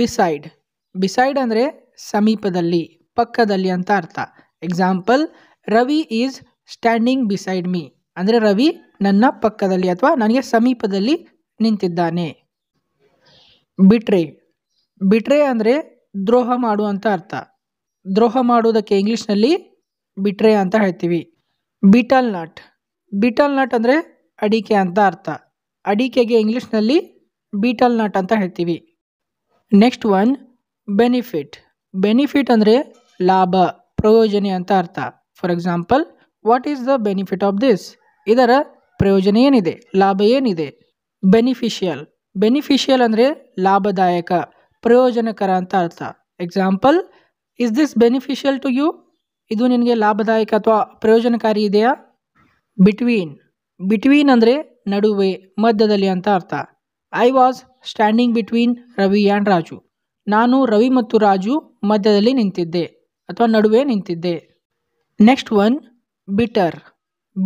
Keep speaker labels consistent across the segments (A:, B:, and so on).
A: beside beside ಅಂದರೆ ಸಮೀಪದಲ್ಲಿ ಪಕ್ಕದಲ್ಲಿ ಅಂತ ಅರ್ಥ example Ravi is standing beside me ಅಂದರೆ ರವಿ ನನ್ನ ಪಕ್ಕದಲ್ಲಿ ಅಥವಾ ನನಗೆ ಸಮೀಪದಲ್ಲಿ ನಿಂತಿದ್ದಾನೆ ಬಿಟ್ರೆ ಬಿಟ್ರೆ ಅಂದರೆ ದ್ರೋಹ ಮಾಡು ಅಂತ ಅರ್ಥ ದ್ರೋಹ ಮಾಡುವುದಕ್ಕೆ ಇಂಗ್ಲೀಷ್ನಲ್ಲಿ ಬಿಟ್ರೆ ಅಂತ ಹೇಳ್ತೀವಿ ಬಿಟಲ್ ನಟ್ ಬಿಟಲ್ ನಟ್ ಅಂದರೆ ಅಡಿಕೆ ಅಂತ ಅರ್ಥ ಅಡಿಕೆಗೆ ಇಂಗ್ಲೀಷ್ನಲ್ಲಿ ಬಿಟಲ್ ನಟ್ ಅಂತ ಹೇಳ್ತೀವಿ ನೆಕ್ಸ್ಟ್ ಒನ್ ಬೆನಿಫಿಟ್ ಬೆನಿಫಿಟ್ ಅಂದರೆ ಲಾಭ ಪ್ರಯೋಜನೆ ಅಂತ ಅರ್ಥ for example what is the benefit of this ಇದರ ಪ್ರಯೋಜನ ಏನಿದೆ ಲಾಭ ಏನಿದೆ ಬೆನಿಫಿಷಿಯಲ್ ಬೆನಿಫಿಷಿಯಲ್ ಅಂದರೆ ಲಾಭದಾಯಕ ಪ್ರಯೋಜನಕರ ಅಂತ ಅರ್ಥ example is this beneficial to you ಇದು ನಿನಗೆ ಲಾಭದಾಯಕ ಅಥವಾ ಪ್ರಯೋಜನಕಾರಿ ಇದೆಯಾ ಬಿಟ್ವೀನ್ ಬಿಟ್ವೀನ್ ಅಂದರೆ ನಡುವೆ ಮಧ್ಯದಲ್ಲಿ ಅಂತ ಅರ್ಥ I was standing between Ravi and Raju ನಾನು ರವಿ ಮತ್ತು ರಾಜು ಮಧ್ಯದಲ್ಲಿ ನಿಂತಿದ್ದೆ ಅಥವಾ ನಡುವೆ ನಿಂತಿದ್ದೆ ನೆಕ್ಸ್ಟ್ ಒನ್ ಬಿಟರ್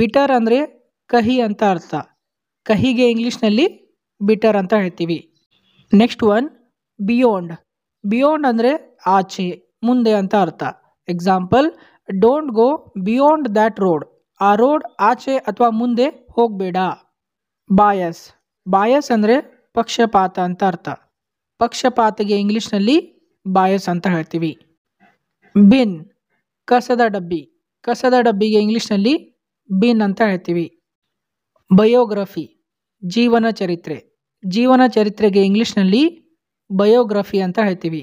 A: ಬಿಟರ್ ಅಂದರೆ ಕಹಿ ಅಂತ ಅರ್ಥ ಕಹಿಗೆ ಇಂಗ್ಲೀಷ್ನಲ್ಲಿ ಬಿಟರ್ ಅಂತ ಹೇಳ್ತೀವಿ ನೆಕ್ಸ್ಟ್ ಒನ್ ಬಿಯೋಂಡ್ ಬಿಯೋಂಡ್ ಅಂದರೆ ಆಚೆ ಮುಂದೆ ಅಂತ ಅರ್ಥ example don't go beyond that road ಆ ರೋಡ್ ಆಚೆ ಅಥವಾ ಮುಂದೆ ಹೋಗಬೇಡ ಬಾಯಸ್ ಬಾಯಸ್ ಅಂದರೆ ಪಕ್ಷಪಾತ ಅಂತ ಅರ್ಥ ಪಕ್ಷಪಾತಗೆ ಇಂಗ್ಲೀಷ್ನಲ್ಲಿ ಬಾಯಸ್ ಅಂತ ಹೇಳ್ತೀವಿ ಬಿನ್ ಕಸದ ಡಬ್ಬಿ ಕಸದ ಡಬ್ಬಿಗೆ ಇಂಗ್ಲೀಷ್ನಲ್ಲಿ ಬಿನ್ ಅಂತ ಹೇಳ್ತೀವಿ ಬಯೋಗ್ರಫಿ ಜೀವನ ಚರಿತ್ರೆ ಜೀವನ ಚರಿತ್ರೆಗೆ ಇಂಗ್ಲೀಷ್ನಲ್ಲಿ ಬಯೋಗ್ರಫಿ ಅಂತ ಹೇಳ್ತೀವಿ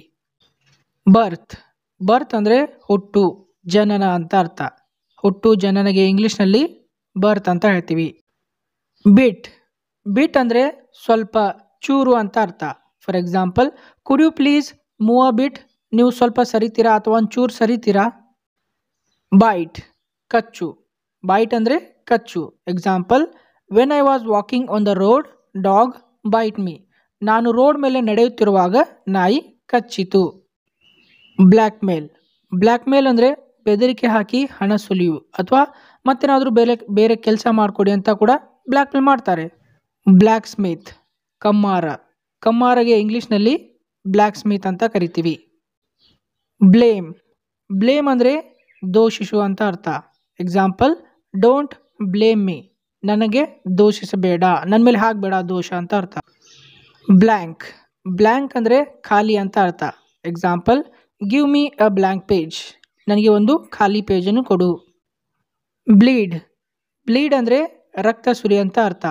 A: ಬರ್ತ್ ಬರ್ತ್ ಅಂದರೆ ಹುಟ್ಟು ಜನನ ಅಂತ ಅರ್ಥ ಹುಟ್ಟು ಜನನಗೆ ಇಂಗ್ಲೀಷ್ನಲ್ಲಿ ಬರ್ತ್ ಅಂತ ಹೇಳ್ತೀವಿ ಬಿಟ್ ಬಿಟ್ ಅಂದರೆ ಸ್ವಲ್ಪ ಚೂರು ಅಂತ ಅರ್ಥ for example could you please move a bit ನೀವು ಸ್ವಲ್ಪ ಸರಿತೀರಾ ಅಥವಾ ಒಂದು ಚೂರು ಸರಿತೀರಾ ಬೈಟ್ ಕಚ್ಚು ಬೈಟ್ ಅಂದರೆ ಕಚ್ಚು example when I was walking on the road dog bite me ನಾನು ರೋಡ್ ಮೇಲೆ ನಡೆಯುತ್ತಿರುವಾಗ ನಾಯಿ ಕಚ್ಚಿತು ಬ್ಲ್ಯಾಕ್ ಮೇಲ್ ಬ್ಲ್ಯಾಕ್ ಮೇಲ್ ಅಂದರೆ ಬೆದರಿಕೆ ಹಾಕಿ ಹಣ ಸುಲಿಯು ಅಥವಾ ಮತ್ತೇನಾದರೂ ಬೇರೆ ಬೇರೆ ಕೆಲಸ ಮಾಡಿಕೊಡಿ ಅಂತ ಕೂಡ ಬ್ಲ್ಯಾಕ್ ಮೇಲ್ ಮಾಡ್ತಾರೆ ಬ್ಲ್ಯಾಕ್ ಸ್ಮಿತ್ ಕಮ್ಮಾರ ಕಮ್ಮಾರಗೆ ಇಂಗ್ಲೀಷ್ನಲ್ಲಿ ಬ್ಲ್ಯಾಕ್ ಸ್ಮಿತ್ ಅಂತ ಕರಿತೀವಿ ಬ್ಲೇಮ್ ಬ್ಲೇಮ್ ಅಂದರೆ ದೋಷಿಸು ಅಂತ ಅರ್ಥ ಎಕ್ಸಾಂಪಲ್ ಡೋಂಟ್ ಬ್ಲೇಮ್ ಮೀ ನನಗೆ ದೋಷಿಸಬೇಡ ನನ್ನ ಮೇಲೆ ಹಾಕ್ಬೇಡ ದೋಷ ಅಂತ ಅರ್ಥ ಬ್ಲ್ಯಾಂಕ್ ಬ್ಲ್ಯಾಂಕ್ ಅಂದರೆ ಖಾಲಿ ಅಂತ ಅರ್ಥ example give me a blank page ನನಗೆ ಒಂದು ಖಾಲಿ ಪೇಜನ್ನು ಕೊಡು ಬ್ಲೀಡ್ ಬ್ಲೀಡ್ ಅಂದರೆ ರಕ್ತ ಸುರಿ ಅಂತ ಅರ್ಥ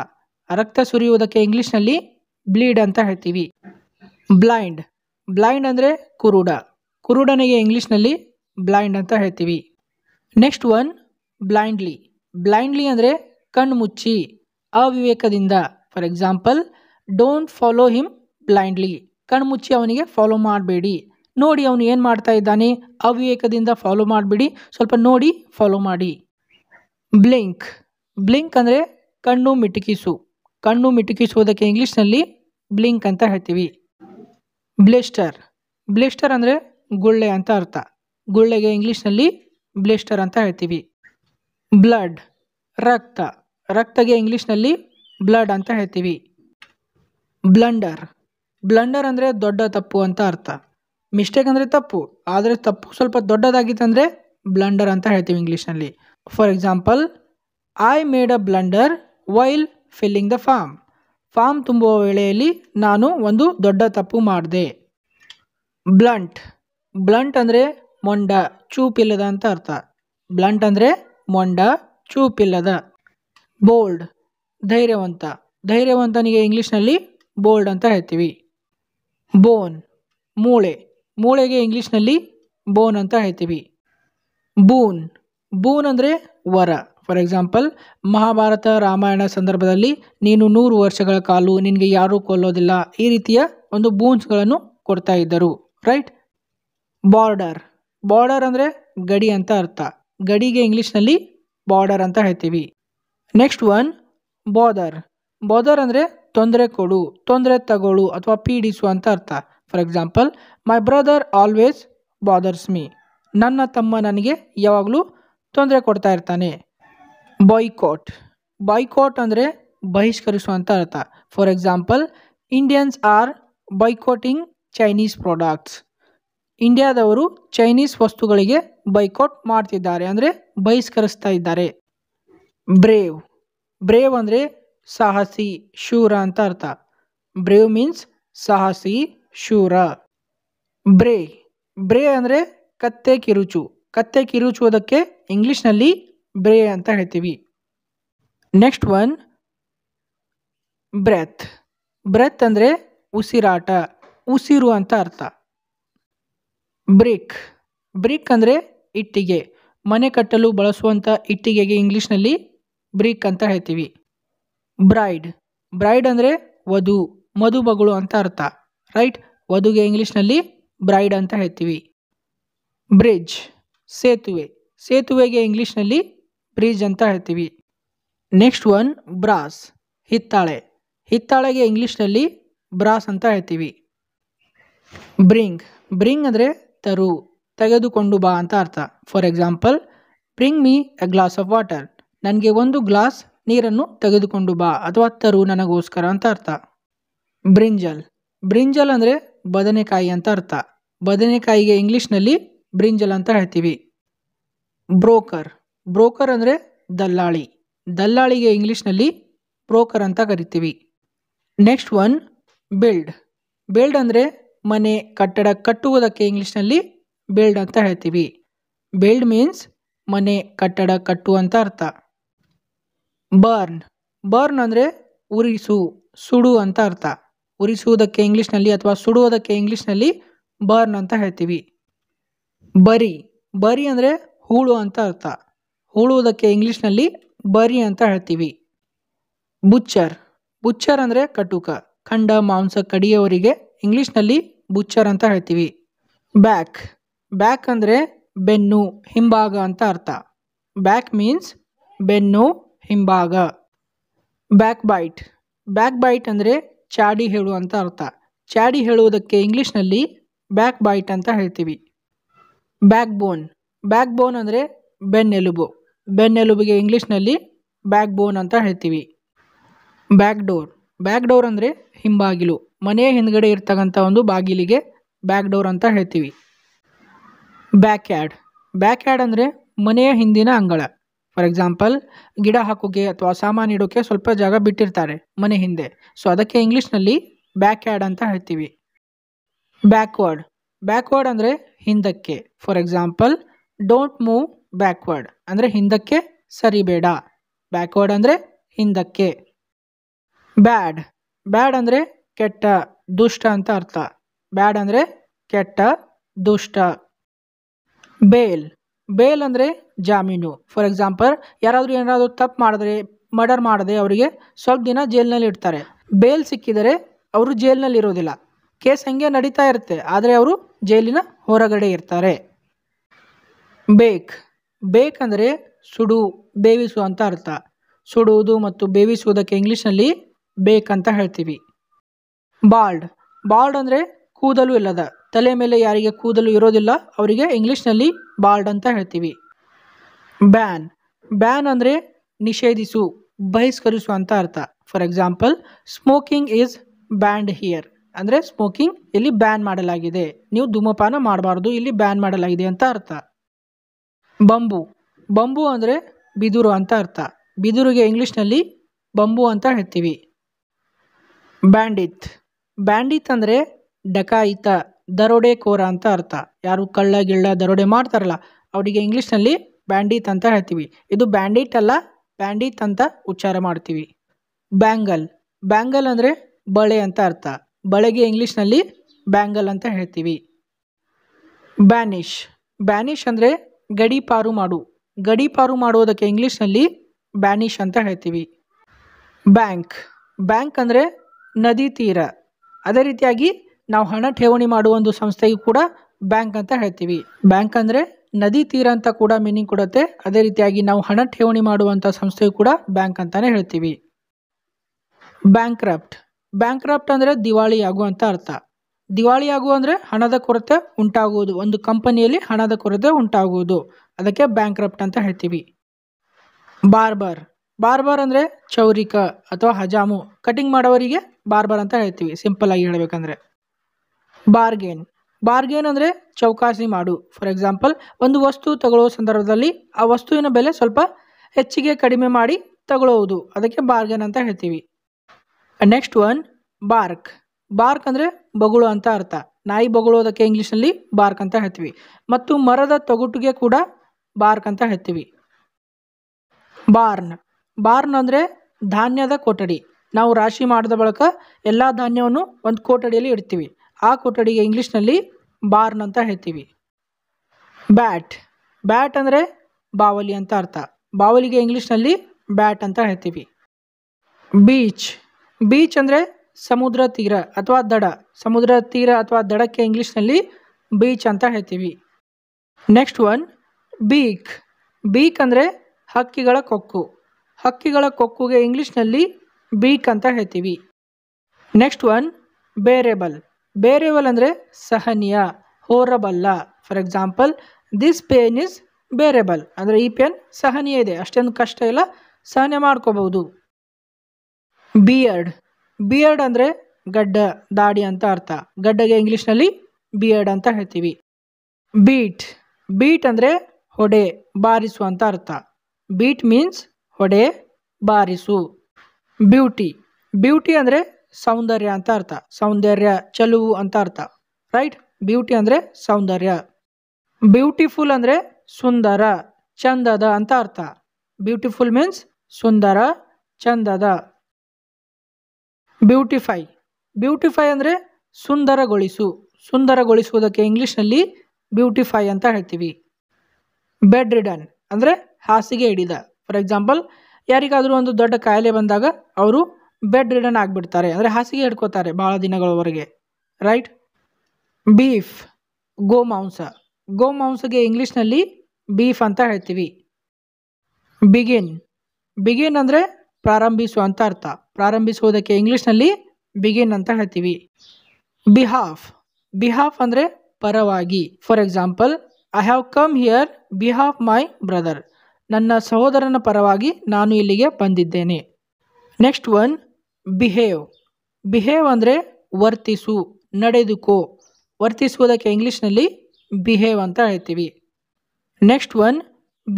A: ರಕ್ತ ಸುರಿಯುವುದಕ್ಕೆ ಇಂಗ್ಲೀಷ್ನಲ್ಲಿ ಬ್ಲೀಡ್ ಅಂತ ಹೇಳ್ತೀವಿ ಬ್ಲೈಂಡ್ ಬ್ಲೈಂಡ್ ಅಂದರೆ ಕುರುಡ ಕುರುಡನಿಗೆ ಇಂಗ್ಲೀಷ್ನಲ್ಲಿ ಬ್ಲೈಂಡ್ ಅಂತ ಹೇಳ್ತೀವಿ ನೆಕ್ಸ್ಟ್ ಒನ್ ಬ್ಲೈಂಡ್ಲಿ ಬ್ಲೈಂಡ್ಲಿ ಅಂದರೆ ಕಣ್ಮುಚ್ಚಿ ಅವಿವೇಕದಿಂದ for example don't follow him blindly ಕಣ್ಮುಚ್ಚಿ ಅವನಿಗೆ ಫಾಲೋ ಮಾಡಬೇಡಿ ನೋಡಿ ಅವನು ಏನು ಮಾಡ್ತಾ ಇದ್ದಾನೆ ಅವಿವೇಕದಿಂದ ಫಾಲೋ ಮಾಡಬೇಡಿ ಸ್ವಲ್ಪ ನೋಡಿ ಫಾಲೋ ಮಾಡಿ ಬ್ಲಿಂಕ್ ಬ್ಲಿಂಕ್ ಅಂದರೆ ಕಣ್ಣು ಮಿಟುಕಿಸು ಕಣ್ಣು ಮಿಟುಕಿಸುವುದಕ್ಕೆ ಇಂಗ್ಲೀಷ್ನಲ್ಲಿ ಬ್ಲಿಂಕ್ ಅಂತ ಹೇಳ್ತೀವಿ ಬ್ಲೆಸ್ಟರ್ ಬ್ಲೆಸ್ಟರ್ ಅಂದರೆ ಗುಳ್ಳೆ ಅಂತ ಅರ್ಥ ಗುಳ್ಳೆಗೆ ಇಂಗ್ಲೀಷ್ನಲ್ಲಿ ಬ್ಲೆಸ್ಟರ್ ಅಂತ ಹೇಳ್ತೀವಿ ಬ್ಲಡ್ ರಕ್ತ ರಕ್ತಗೆ ಇಂಗ್ಲೀಷ್ನಲ್ಲಿ ಬ್ಲಡ್ ಅಂತ ಹೇಳ್ತೀವಿ ಬ್ಲಂಡರ್ ಬ್ಲಂಡರ್ ಅಂದರೆ ದೊಡ್ಡ ತಪ್ಪು ಅಂತ ಅರ್ಥ ಮಿಸ್ಟೇಕ್ ಅಂದರೆ ತಪ್ಪು ಆದರೆ ತಪ್ಪು ಸ್ವಲ್ಪ ದೊಡ್ಡದಾಗಿತ್ತಂದರೆ ಬ್ಲಂಡರ್ ಅಂತ ಹೇಳ್ತೀವಿ ಇಂಗ್ಲೀಷ್ನಲ್ಲಿ for example I made a blunder while filling the form form ತುಂಬುವ ವೇಳೆಯಲ್ಲಿ ನಾನು ಒಂದು ದೊಡ್ಡ ತಪ್ಪು ಮಾಡಿದೆ ಬ್ಲಂಟ್ ಬ್ಲಂಟ್ ಅಂದರೆ ಮೊಂಡ ಚೂಪಿಲ್ಲದ ಅಂತ ಅರ್ಥ ಬ್ಲಂಟ್ ಅಂದರೆ ಮೊಂಡ ಚೂಪಿಲ್ಲದ ಬೋಲ್ಡ್ ಧೈರ್ಯವಂತ ಧೈರ್ಯವಂತನಿಗೆ ಇಂಗ್ಲೀಷ್ನಲ್ಲಿ ಬೋಲ್ಡ್ ಅಂತ ಹೇಳ್ತೀವಿ ಬೋನ್ ಮೂಳೆ ಮೂಳೆಗೆ ಇಂಗ್ಲೀಷ್ನಲ್ಲಿ ಬೋನ್ ಅಂತ ಹೇಳ್ತೀವಿ ಬೂನ್ ಬೂನ್ ಅಂದರೆ ವರ ಫಾರ್ ಎಕ್ಸಾಂಪಲ್ ಮಹಾಭಾರತ ರಾಮಾಯಣ ಸಂದರ್ಭದಲ್ಲಿ ನೀನು ನೂರು ವರ್ಷಗಳ ಕಾಲು ನಿನಗೆ ಯಾರೂ ಕೊಲ್ಲೋದಿಲ್ಲ ಈ ರೀತಿಯ ಒಂದು ಬೂನ್ಸ್ಗಳನ್ನು ಕೊಡ್ತಾ ಇದ್ದರು ರೈಟ್ ಬಾರ್ಡರ್ ಬಾರ್ಡರ್ ಅಂದರೆ ಗಡಿ ಅಂತ ಅರ್ಥ ಗಡಿಗೆ ಇಂಗ್ಲೀಷ್ನಲ್ಲಿ ಬಾರ್ಡರ್ ಅಂತ ಹೇಳ್ತೀವಿ ನೆಕ್ಸ್ಟ್ ಒನ್ ಬೋದರ್ ಬೋದರ್ ಅಂದರೆ ತೊಂದರೆ ಕೊಡು ತೊಂದರೆ ತಗೊಳ್ಳು ಅಥವಾ ಪೀಡಿಸು ಅಂತ ಅರ್ಥ for example my brother always bothers me ನನ್ನ ತಮ್ಮ ನನಗೆ ಯಾವಾಗಲೂ ತೊಂದರೆ ಕೊಡ್ತಾ ಇರ್ತಾನೆ ಬಾಯ್ಕಾಟ್ ಬಾಯ್ಕಾಟ್ ಅಂದರೆ ಬಹಿಷ್ಕರಿಸುವಂಥ ಅರ್ಥ for example Indians are boycotting Chinese products ಇಂಡಿಯಾದವರು ಚೈನೀಸ್ ವಸ್ತುಗಳಿಗೆ ಬೈಕಾಟ್ ಮಾಡ್ತಿದ್ದಾರೆ ಅಂದರೆ ಬಹಿಷ್ಕರಿಸ್ತಾ ಇದ್ದಾರೆ ಬ್ರೇವ್ ಬ್ರೇವ್ ಅಂದರೆ ಸಾಹಸಿ ಶೂರ ಅಂತ ಅರ್ಥ ಬ್ರೇವ್ ಮೀನ್ಸ್ ಸಾಹಸಿ ಶೂರ ಬ್ರೇ ಬ್ರೇ ಅಂದರೆ ಕತ್ತೆ ಕಿರುಚು ಕತ್ತೆ ಕಿರುಚುವುದಕ್ಕೆ ಇಂಗ್ಲೀಷ್ನಲ್ಲಿ ಬ್ರೇ ಅಂತ ಹೇಳ್ತೀವಿ ನೆಕ್ಸ್ಟ್ ಒನ್ ಬ್ರೆತ್ ಬ್ರೆತ್ ಅಂದರೆ ಉಸಿರಾಟ ಉಸಿರು ಅಂತ ಅರ್ಥ ಬ್ರಿಕ್ ಬ್ರಿಕ್ ಅಂದರೆ ಇಟ್ಟಿಗೆ ಮನೆ ಕಟ್ಟಲು ಬಳಸುವಂಥ ಇಟ್ಟಿಗೆಗೆ ಇಂಗ್ಲೀಷ್ನಲ್ಲಿ ಬ್ರಿಕ್ ಅಂತ ಹೇಳ್ತೀವಿ ಬ್ರೈಡ್ ಬ್ರೈಡ್ ಅಂದರೆ ವಧು ಮಧುಮಗಳು ಅಂತ ಅರ್ಥ ರೈಟ್ ವಧುಗೆ ಇಂಗ್ಲೀಷ್ನಲ್ಲಿ ಬ್ರೈಡ್ ಅಂತ ಹೇಳ್ತೀವಿ ಬ್ರಿಡ್ಜ್ ಸೇತುವೆ ಸೇತುವೆಗೆ ಇಂಗ್ಲೀಷ್ನಲ್ಲಿ ಬ್ರಿಜ್ ಅಂತ ಹೇಳ್ತೀವಿ ನೆಕ್ಸ್ಟ್ ಒನ್ ಬ್ರಾಸ್ ಹಿತ್ತಾಳೆ ಹಿತ್ತಾಳೆಗೆ ಇಂಗ್ಲೀಷ್ನಲ್ಲಿ ಬ್ರಾಸ್ ಅಂತ ಹೇಳ್ತೀವಿ ಬ್ರಿಂಗ್ ಬ್ರಿಂಗ್ ಅಂದರೆ ತರು ತೆಗೆದುಕೊಂಡು ಬಾ ಅಂತ ಅರ್ಥ for example bring me a glass of water ನನಗೆ ಒಂದು ಗ್ಲಾಸ್ ನೀರನ್ನು ತೆಗೆದುಕೊಂಡು ಬಾ ಅಥವಾ ತರು ನನಗೋಸ್ಕರ ಅಂತ ಅರ್ಥ ಬ್ರಿಂಜಲ್ ಬ್ರಿಂಜಲ್ ಅಂದರೆ ಬದನೆಕಾಯಿ ಅಂತ ಅರ್ಥ ಬದನೆಕಾಯಿಗೆ ಇಂಗ್ಲೀಷ್ನಲ್ಲಿ ಬ್ರಿಂಜಲ್ ಅಂತ ಹೇಳ್ತೀವಿ ಬ್ರೋಕರ್ ಬ್ರೋಕರ್ ಅಂದರೆ ದಲ್ಲಾಳಿ ದಲ್ಲಾಳಿಗೆ ಇಂಗ್ಲೀಷ್ನಲ್ಲಿ ಬ್ರೋಕರ್ ಅಂತ ಕರಿತೀವಿ ನೆಕ್ಸ್ಟ್ ಒನ್ ಬಿಲ್ಡ್ ಬಿಲ್ಡ್ ಅಂದರೆ ಮನೆ ಕಟ್ಟಡ ಕಟ್ಟುವುದಕ್ಕೆ ಇಂಗ್ಲೀಷ್ನಲ್ಲಿ ಬಿಲ್ಡ್ ಅಂತ ಹೇಳ್ತೀವಿ ಬಿಲ್ಡ್ ಮೀನ್ಸ್ ಮನೆ ಕಟ್ಟಡ ಕಟ್ಟು ಅಂತ ಅರ್ಥ ಬರ್ನ್ ಬರ್ನ್ ಅಂದರೆ ಉರಿಸು ಸುಡು ಅಂತ ಅರ್ಥ ಉರಿಸುವುದಕ್ಕೆ ಇಂಗ್ಲೀಷ್ನಲ್ಲಿ ಅಥವಾ ಸುಡುವುದಕ್ಕೆ ಇಂಗ್ಲೀಷ್ನಲ್ಲಿ ಬರ್ನ್ ಅಂತ ಹೇಳ್ತೀವಿ ಬರಿ ಬರಿ ಅಂದರೆ ಹೂಳು ಅಂತ ಅರ್ಥ ಹೂಳುವುದಕ್ಕೆ ಇಂಗ್ಲೀಷ್ನಲ್ಲಿ ಬರಿ ಅಂತ ಹೇಳ್ತೀವಿ ಬುಚ್ಚರ್ ಬುಚ್ಚರ್ ಅಂದರೆ ಕಟುಕ ಖಂಡ ಮಾಂಸ ಕಡಿಯವರಿಗೆ ಇಂಗ್ಲೀಷ್ನಲ್ಲಿ ಬುಚ್ಚರ್ ಅಂತ ಹೇಳ್ತೀವಿ ಬ್ಯಾಕ್ ಬ್ಯಾಕ್ ಅಂದರೆ ಬೆನ್ನು ಹಿಂಭಾಗ ಅಂತ ಅರ್ಥ ಬ್ಯಾಕ್ ಮೀನ್ಸ್ ಬೆನ್ನು ಹಿಂಭಾಗ ಬ್ಯಾಕ್ ಬೈಟ್ ಬ್ಯಾಕ್ ಬೈಟ್ ಅಂದರೆ ಚಾಡಿ ಹೇಳು ಅಂತ ಅರ್ಥ ಚಾಡಿ ಹೇಳುವುದಕ್ಕೆ ಇಂಗ್ಲೀಷ್ನಲ್ಲಿ ಬ್ಯಾಕ್ ಬೈಟ್ ಅಂತ ಹೇಳ್ತೀವಿ ಬ್ಯಾಕ್ ಬೋನ್ ಬ್ಯಾಕ್ ಬೋನ್ ಅಂದರೆ ಬೆನ್ನೆಲುಬು ಬೆನ್ನೆಲುಬಿಗೆ ಇಂಗ್ಲೀಷ್ನಲ್ಲಿ ಬ್ಯಾಕ್ ಬೋನ್ ಅಂತ ಹೇಳ್ತೀವಿ ಬ್ಯಾಕ್ ಡೋರ್ ಬ್ಯಾಕ್ ಡೋರ್ ಅಂದರೆ ಹಿಂಬಾಗಿಲು ಮನೆಯ ಹಿಂದ್ಗಡೆ ಇರ್ತಕ್ಕಂಥ ಒಂದು ಬಾಗಿಲಿಗೆ ಬ್ಯಾಕ್ ಡೋರ್ ಅಂತ ಹೇಳ್ತೀವಿ ಬ್ಯಾಕ್ ಯಾರ್ಡ್ ಬ್ಯಾಕ್ ಯಾರ್ಡ್ ಅಂದರೆ ಮನೆಯ ಹಿಂದಿನ ಅಂಗಳ ಫಾರ್ ಎಕ್ಸಾಂಪಲ್ ಗಿಡ ಹಾಕೋಕೆ ಅಥವಾ ಸಾಮಾನು ಇಡೋಕ್ಕೆ ಸ್ವಲ್ಪ ಜಾಗ ಬಿಟ್ಟಿರ್ತಾರೆ ಮನೆ ಹಿಂದೆ ಸೊ ಅದಕ್ಕೆ ಇಂಗ್ಲೀಷ್ನಲ್ಲಿ ಬ್ಯಾಕ್ ಯಾರ್ಡ್ ಅಂತ ಹೇಳ್ತೀವಿ ಬ್ಯಾಕ್ವರ್ಡ್ ಬ್ಯಾಕ್ವರ್ಡ್ ಅಂದರೆ ಹಿಂದಕ್ಕೆ for example don't move backward ಅಂದರೆ ಹಿಂದಕ್ಕೆ ಸರಿ ಬೇಡ ಬ್ಯಾಕ್ವರ್ಡ್ ಅಂದರೆ ಹಿಂದಕ್ಕೆ ಬ್ಯಾಡ್ ಬ್ಯಾಡ್ ಅಂದರೆ ಕೆಟ್ಟ ದುಷ್ಟ ಅಂತ ಅರ್ಥ ಬ್ಯಾಡ್ ಅಂದರೆ ಕೆಟ್ಟ ದುಷ್ಟ ಬೇಲ್ ಬೇಲ್ ಅಂದರೆ ಜಾಮೀನು ಫಾರ್ ಎಕ್ಸಾಂಪಲ್ ಯಾರಾದರೂ ಏನಾದರೂ ತಪ್ಪು ಮಾಡಿದ್ರೆ ಮರ್ಡರ್ ಮಾಡದೆ ಅವರಿಗೆ ಸ್ವಲ್ಪ ದಿನ ಜೈಲಿನಲ್ಲಿ ಇಡ್ತಾರೆ ಬೇಲ್ ಸಿಕ್ಕಿದರೆ ಅವರು ಜೈಲಿನಲ್ಲಿ ಇರೋದಿಲ್ಲ ಕೇಸ್ ಹಂಗೆ ನಡೀತಾ ಇರುತ್ತೆ ಆದರೆ ಅವರು ಜೈಲಿನ ಹೊರಗಡೆ ಇರ್ತಾರೆ ಬೇಕ್ ಬೇಕಂದರೆ ಸುಡು ಬೇವಿಸು ಅಂತ ಅರ್ಥ ಸುಡುವುದು ಮತ್ತು ಬೇವಿಸುವುದಕ್ಕೆ ಇಂಗ್ಲೀಷ್ನಲ್ಲಿ ಬೇಕಂತ ಹೇಳ್ತೀವಿ ಬಾಲ್ಡ್ ಬಾಲ್ಡ್ ಅಂದರೆ ಕೂದಲು ಇಲ್ಲದ ತಲೆ ಮೇಲೆ ಯಾರಿಗೆ ಕೂದಲು ಇರೋದಿಲ್ಲ ಅವರಿಗೆ ಇಂಗ್ಲೀಷ್ನಲ್ಲಿ ಬಾಲ್ಡ್ ಅಂತ ಹೇಳ್ತೀವಿ ಬ್ಯಾನ್ ಬ್ಯಾನ್ ಅಂದರೆ ನಿಷೇಧಿಸು ಬಹಿಷ್ಕರಿಸು ಅಂತ ಅರ್ಥ for example smoking is banned here ಅಂದರೆ ಸ್ಮೋಕಿಂಗ್ ಇಲ್ಲಿ ಬ್ಯಾನ್ ಮಾಡಲಾಗಿದೆ ನೀವು ಧೂಮಪಾನ ಮಾಡಬಾರ್ದು ಇಲ್ಲಿ ಬ್ಯಾನ್ ಮಾಡಲಾಗಿದೆ ಅಂತ ಅರ್ಥ ಬಂಬು ಬಂಬು ಅಂದರೆ ಬಿದಿರು ಅಂತ ಅರ್ಥ ಬಿದಿರಿಗೆ ಇಂಗ್ಲೀಷ್ನಲ್ಲಿ ಬಂಬು ಅಂತ ಹೇಳ್ತೀವಿ ಬ್ಯಾಂಡಿತ್ ಬ್ಯಾಂಡಿತ್ ಅಂದರೆ ಡಕಾಯಿತ ದರೋಡೆಕೋರ ಅಂತ ಅರ್ಥ ಯಾರು ಕಳ್ಳ ಗಿಳ್ಳ ದರೋಡೆ ಮಾಡ್ತಾರಲ್ಲ ಅವರಿಗೆ ಇಂಗ್ಲೀಷ್ನಲ್ಲಿ ಬ್ಯಾಂಡಿತ್ ಅಂತ ಹೇಳ್ತೀವಿ ಇದು ಬ್ಯಾಂಡಿಟ್ ಅಲ್ಲ ಬ್ಯಾಂಡಿತ್ ಅಂತ ಉಚ್ಚಾರ ಮಾಡ್ತೀವಿ ಬ್ಯಾಂಗಲ್ ಬ್ಯಾಂಗಲ್ ಅಂದರೆ ಬಳೆ ಅಂತ ಅರ್ಥ ಬಳೆಗೆ ಇಂಗ್ಲೀಷ್ನಲ್ಲಿ ಬ್ಯಾಂಗಲ್ ಅಂತ ಹೇಳ್ತೀವಿ ಬ್ಯಾನಿಷ್ ಬ್ಯಾನಿಶ್ ಅಂದರೆ ಗಡೀಪಾರು ಮಾಡು ಗಡೀಪಾರು ಮಾಡುವುದಕ್ಕೆ ಇಂಗ್ಲೀಷ್ನಲ್ಲಿ ಬ್ಯಾನಿಷ್ ಅಂತ ಹೇಳ್ತೀವಿ ಬ್ಯಾಂಕ್ ಬ್ಯಾಂಕ್ ಅಂದರೆ ನದಿ ತೀರ ಅದೇ ರೀತಿಯಾಗಿ ನಾವು ಹಣ ಠೇವಣಿ ಮಾಡುವ ಒಂದು ಸಂಸ್ಥೆಗೂ ಕೂಡ ಬ್ಯಾಂಕ್ ಅಂತ ಹೇಳ್ತೀವಿ ಬ್ಯಾಂಕ್ ಅಂದರೆ ನದಿ ತೀರ ಅಂತ ಕೂಡ ಮೀನಿಂಗ್ ಕೊಡುತ್ತೆ ಅದೇ ರೀತಿಯಾಗಿ ನಾವು ಹಣ ಠೇವಣಿ ಮಾಡುವಂಥ ಸಂಸ್ಥೆಗೂ ಕೂಡ ಬ್ಯಾಂಕ್ ಅಂತಲೇ ಹೇಳ್ತೀವಿ ಬ್ಯಾಂಕ್ ಕ್ರಾಫ್ಟ್ ಬ್ಯಾಂಕ್ ಕ್ರಾಫ್ಟ್ ಅಂದರೆ ದಿವಾಳಿ ಅರ್ಥ ದಿವಾಳಿಯಾಗುವ ಅಂದರೆ ಹಣದ ಕೊರತೆ ಉಂಟಾಗುವುದು ಒಂದು ಕಂಪನಿಯಲ್ಲಿ ಹಣದ ಕೊರತೆ ಉಂಟಾಗುವುದು ಅದಕ್ಕೆ ಬ್ಯಾಂಕ್ ಅಂತ ಹೇಳ್ತೀವಿ ಬಾರ್ಬರ್ ಬಾರ್ಬರ್ ಅಂದರೆ ಚೌರಿಕ ಅಥವಾ ಹಜಾಮು ಕಟಿಂಗ್ ಮಾಡೋವರಿಗೆ ಬಾರ್ಬರ್ ಅಂತ ಹೇಳ್ತೀವಿ ಸಿಂಪಲ್ ಆಗಿ ಹೇಳಬೇಕಂದ್ರೆ ಬಾರ್ಗೇನ್ ಬಾರ್ಗೇನ್ ಅಂದರೆ ಚೌಕಾಸಿ ಮಾಡು ಫಾರ್ ಎಕ್ಸಾಂಪಲ್ ಒಂದು ವಸ್ತು ತಗೊಳ್ಳುವ ಸಂದರ್ಭದಲ್ಲಿ ಆ ವಸ್ತುವಿನ ಬೆಲೆ ಸ್ವಲ್ಪ ಹೆಚ್ಚಿಗೆ ಕಡಿಮೆ ಮಾಡಿ ತಗೊಳ್ಳುವುದು ಅದಕ್ಕೆ ಬಾರ್ಗೇನ್ ಅಂತ ಹೇಳ್ತೀವಿ ನೆಕ್ಸ್ಟ್ ಒನ್ ಬಾರ್ಕ್ ಬಾರ್ಕ್ ಅಂದರೆ ಬಗುಳು ಅಂತ ಅರ್ಥ ನಾಯಿ ಬಗುಳೋದಕ್ಕೆ ಇಂಗ್ಲೀಷ್ನಲ್ಲಿ ಬಾರ್ಕ್ ಅಂತ ಹೇಳ್ತೀವಿ ಮತ್ತು ಮರದ ತೊಗುಟಿಗೆ ಕೂಡ ಬಾರ್ಕ್ ಅಂತ ಹೇಳ್ತೀವಿ ಬಾರ್ನ್ ಬಾರ್ನ್ ಅಂದರೆ ಧಾನ್ಯದ ಕೊಠಡಿ ನಾವು ರಾಶಿ ಮಾಡಿದ ಬಳಿಕ ಎಲ್ಲ ಧಾನ್ಯವನ್ನು ಒಂದು ಕೊಠಡಿಯಲ್ಲಿ ಇಡ್ತೀವಿ ಆ ಕೊಠಡಿಗೆ ಇಂಗ್ಲೀಷ್ನಲ್ಲಿ ಬಾರ್ನ್ ಅಂತ ಹೇಳ್ತೀವಿ ಬ್ಯಾಟ್ ಬ್ಯಾಟ್ ಅಂದರೆ ಬಾವಲಿ ಅಂತ ಅರ್ಥ ಬಾವಲಿಗೆ ಇಂಗ್ಲೀಷ್ನಲ್ಲಿ ಬ್ಯಾಟ್ ಅಂತ ಹೇಳ್ತೀವಿ ಬೀಚ್ ಬೀಚ್ ಅಂದರೆ ಸಮುದ್ರ ತೀರ ಅಥವಾ ದಡ ಸಮುದ್ರ ತೀರ ಅಥವಾ ದಡಕ್ಕೆ ಇಂಗ್ಲೀಷ್ನಲ್ಲಿ ಬೀಚ್ ಅಂತ ಹೇಳ್ತೀವಿ ನೆಕ್ಸ್ಟ್ ಒನ್ ಬೀಕ್ ಬೀಕ್ ಅಂದರೆ ಹಕ್ಕಿಗಳ ಕೊಕ್ಕು ಹಕ್ಕಿಗಳ ಕೊಕ್ಕುಗೆ ಇಂಗ್ಲೀಷ್ನಲ್ಲಿ ಬೀಕ್ ಅಂತ ಹೇಳ್ತೀವಿ ನೆಕ್ಸ್ಟ್ ಒನ್ ಬೇರೆಬಲ್ ಬೇರೆಬಲ್ ಅಂದರೆ ಸಹನೀಯ ಹೋರಬಲ್ಲ for example this pain is bearable ಅಂದರೆ ಈ ಪೇನ್ ಸಹನೀಯ ಇದೆ ಅಷ್ಟೊಂದು ಕಷ್ಟ ಇಲ್ಲ ಸಹನೆ ಮಾಡ್ಕೋಬಹುದು ಬಿಯರ್ಡ್ ಬಿಯರ್ಡ್ ಅಂದರೆ ಗಡ್ಡ ದಾಡಿ ಅಂತ ಅರ್ಥ ಗಡ್ಡಗೆ ಇಂಗ್ಲೀಷ್ನಲ್ಲಿ ಬಿಯರ್ಡ್ ಅಂತ ಹೇಳ್ತೀವಿ ಬೀಟ್ ಬೀಟ್ ಅಂದರೆ ಹೊಡೆ ಬಾರಿಸು ಅಂತ ಅರ್ಥ ಬೀಟ್ ಮೀನ್ಸ್ ಹೊಡೆ ಬಾರಿಸು ಬ್ಯೂಟಿ ಬ್ಯೂಟಿ ಅಂದರೆ ಸೌಂದರ್ಯ ಅಂತ ಅರ್ಥ ಸೌಂದರ್ಯ ಚಲುವು ಅಂತ ಅರ್ಥ ರೈಟ್ ಬ್ಯೂಟಿ ಅಂದರೆ ಸೌಂದರ್ಯ ಬ್ಯೂಟಿಫುಲ್ ಅಂದರೆ ಸುಂದರ ಚಂದದ ಅಂತ ಅರ್ಥ ಬ್ಯೂಟಿಫುಲ್ ಮೀನ್ಸ್ ಸುಂದರ ಚಂದದ ಬ್ಯೂಟಿಫೈ ಬ್ಯೂಟಿಫೈ ಅಂದರೆ ಸುಂದರಗೊಳಿಸು ಸುಂದರಗೊಳಿಸುವುದಕ್ಕೆ ಇಂಗ್ಲೀಷ್ನಲ್ಲಿ ಬ್ಯೂಟಿಫೈ ಅಂತ ಹೇಳ್ತೀವಿ ಬೆಡ್ ರಿಡನ್ ಅಂದರೆ ಹಾಸಿಗೆ ಹಿಡಿದ ಫಾರ್ ಎಕ್ಸಾಂಪಲ್ ಯಾರಿಗಾದರೂ ಒಂದು ದೊಡ್ಡ ಕಾಯಿಲೆ ಬಂದಾಗ ಅವರು ಬೆಡ್ ರಿಡನ್ ಆಗಿಬಿಡ್ತಾರೆ ಅಂದರೆ ಹಾಸಿಗೆ ಹಿಡ್ಕೋತಾರೆ ಭಾಳ ದಿನಗಳವರೆಗೆ ರೈಟ್ ಬೀಫ್ ಗೋ ಮಾಂಸ ಗೋ ಮಾಂಸಗೆ ಇಂಗ್ಲೀಷ್ನಲ್ಲಿ ಬೀಫ್ ಅಂತ ಹೇಳ್ತೀವಿ ಬಿಗಿನ್ ಬಿಗಿನ್ ಅಂದರೆ ಪ್ರಾರಂಭಿಸು ಅಂತ ಅರ್ಥ ಪ್ರಾರಂಭಿಸುವುದಕ್ಕೆ ಇಂಗ್ಲೀಷ್ನಲ್ಲಿ ಬಿಗಿನ್ ಅಂತ ಹೇಳ್ತೀವಿ ಬಿಹಾಫ್ ಬಿಹಾಫ್ ಅಂದರೆ ಪರವಾಗಿ for example I have come here behalf my brother ನನ್ನ ಸಹೋದರನ ಪರವಾಗಿ ನಾನು ಇಲ್ಲಿಗೆ ಬಂದಿದ್ದೇನೆ ನೆಕ್ಸ್ಟ್ ಒನ್ ಬಿಹೇವ್ ಬಿಹೇವ್ ಅಂದರೆ ವರ್ತಿಸು ನಡೆದುಕೋ ವರ್ತಿಸುವುದಕ್ಕೆ ಇಂಗ್ಲೀಷ್ನಲ್ಲಿ ಬಿಹೇವ್ ಅಂತ ಹೇಳ್ತೀವಿ ನೆಕ್ಸ್ಟ್ ಒನ್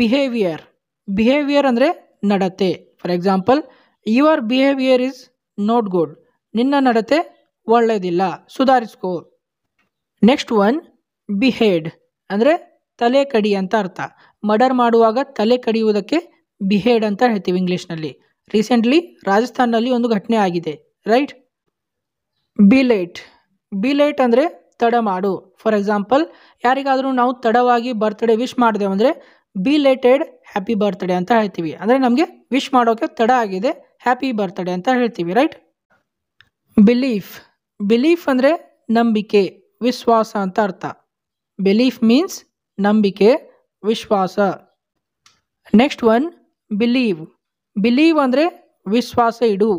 A: ಬಿಹೇವಿಯರ್ ಬಿಹೇವಿಯರ್ ಅಂದರೆ ನಡತೆ for example your behaviour is not good ನಿನ್ನ ನಡತೆ ಒಳ್ಳೆಯದಿಲ್ಲ ಸುಧಾರಿಸ್ಕೋ ನೆಕ್ಸ್ಟ್ ಒನ್ ಬಿಹೇಡ್ ಅಂದರೆ ತಲೆ ಕಡಿ ಅಂತ ಅರ್ಥ ಮರ್ಡರ್ ಮಾಡುವಾಗ ತಲೆ ಕಡಿಯುವುದಕ್ಕೆ ಬಿಹೇಡ್ ಅಂತ ಹೇಳ್ತೀವಿ ಇಂಗ್ಲೀಷ್ನಲ್ಲಿ ರೀಸೆಂಟ್ಲಿ ರಾಜಸ್ಥಾನ್ನಲ್ಲಿ ಒಂದು ಘಟನೆ ಆಗಿದೆ ರೈಟ್ ಬಿ ಬಿ ಲೈಟ್ ಅಂದರೆ ತಡ ಮಾಡು ಫಾರ್ ಎಕ್ಸಾಂಪಲ್ ಯಾರಿಗಾದರೂ ನಾವು ತಡವಾಗಿ ಬರ್ತ್ಡೇ ವಿಶ್ ಮಾಡಿದೆವು ಅಂದರೆ ಬಿಲೇಟೆಡ್ ಹ್ಯಾಪಿ ಬರ್ತ್ಡೇ ಅಂತ ಹೇಳ್ತೀವಿ ಅಂದರೆ ನಮಗೆ ವಿಶ್ ಮಾಡೋಕ್ಕೆ ತಡ ಆಗಿದೆ ಹ್ಯಾಪಿ ಬರ್ತ್ಡೇ ಅಂತ ಹೇಳ್ತೀವಿ ರೈಟ್ ಬಿಲೀಫ್ ಬಿಲೀಫ್ ಅಂದರೆ ನಂಬಿಕೆ ವಿಶ್ವಾಸ ಅಂತ ಅರ್ಥ ಬಿಲೀಫ್ ಮೀನ್ಸ್ ನಂಬಿಕೆ ವಿಶ್ವಾಸ ನೆಕ್ಸ್ಟ್ ಒನ್ ಬಿಲೀವ್ ಬಿಲೀವ್ ಅಂದರೆ ವಿಶ್ವಾಸ ಇಡು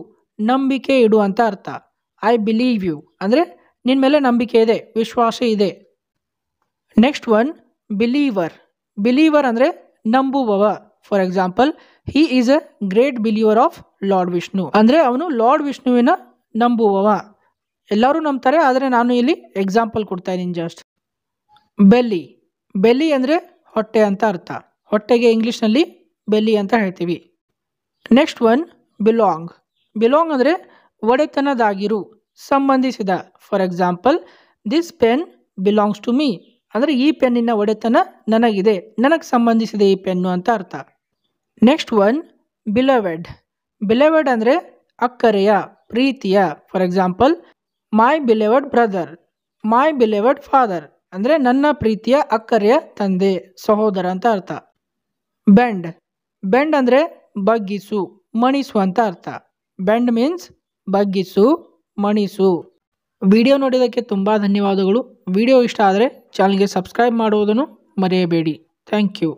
A: ನಂಬಿಕೆ ಇಡು ಅಂತ ಅರ್ಥ ಐ ಬಿಲೀವ್ ಯು ಅಂದರೆ ನಿನ್ನ ಮೇಲೆ ನಂಬಿಕೆ ಇದೆ ವಿಶ್ವಾಸ ಇದೆ ನೆಕ್ಸ್ಟ್ ಒನ್ ಬಿಲೀವರ್ ಬಿಲೀವರ್ ಅಂದರೆ ನಂಬುವವ for example he is a great believer of Lord Vishnu ಅಂದರೆ ಅವನು ಲಾರ್ಡ್ ವಿಷ್ಣುವಿನ ನಂಬುವವ ಎಲ್ಲರೂ ನಂಬ್ತಾರೆ ಆದರೆ ನಾನು ಇಲ್ಲಿ ಎಕ್ಸಾಂಪಲ್ ಕೊಡ್ತಾ ಇದ್ದೀನಿ ಜಸ್ಟ್ ಬೆಲ್ಲಿ ಬೆಲ್ಲಿ ಅಂದರೆ ಹೊಟ್ಟೆ ಅಂತ ಅರ್ಥ ಹೊಟ್ಟೆಗೆ ಇಂಗ್ಲೀಷ್ನಲ್ಲಿ ಬೆಲ್ಲಿ ಅಂತ ಹೇಳ್ತೀವಿ ನೆಕ್ಸ್ಟ್ ಒನ್ ಬಿಲಾಂಗ್ ಬಿಲಾಂಗ್ ಅಂದರೆ ಒಡೆತನದಾಗಿರು ಸಂಬಂಧಿಸಿದ for example this pen belongs to me ಅಂದರೆ ಈ ಪೆನ್ನಿನ ಒಡೆತನ ನನಗಿದೆ ನನಗೆ ಸಂಬಂಧಿಸಿದೆ ಈ ಪೆನ್ನು ಅಂತ ಅರ್ಥ ನೆಕ್ಸ್ಟ್ ಒನ್ ಬಿಲವೆಡ್ ಬಿಲವೆಡ್ ಅಂದರೆ ಅಕ್ಕರೆಯ ಪ್ರೀತಿಯ for example my beloved brother my beloved father ಅಂದರೆ ನನ್ನ ಪ್ರೀತಿಯ ಅಕ್ಕರೆಯ ತಂದೆ ಸಹೋದರ ಅಂತ ಅರ್ಥ ಬೆಂಡ್ ಬೆಂಡ್ ಅಂದರೆ ಬಗ್ಗಿಸು ಮಣಿಸು ಅಂತ ಅರ್ಥ ಬೆಂಡ್ ಮೀನ್ಸ್ ಬಗ್ಗಿಸು ಮಣಿಸು ವಿಡಿಯೋ ನೋಡಿದ್ದಕ್ಕೆ ತುಂಬ ಧನ್ಯವಾದಗಳು ವಿಡಿಯೋ ಇಷ್ಟ ಆದರೆ ಚಾನಲ್ಗೆ ಸಬ್ಸ್ಕ್ರೈಬ್ ಮಾಡುವುದನ್ನು ಮರೆಯಬೇಡಿ ಥ್ಯಾಂಕ್ ಯು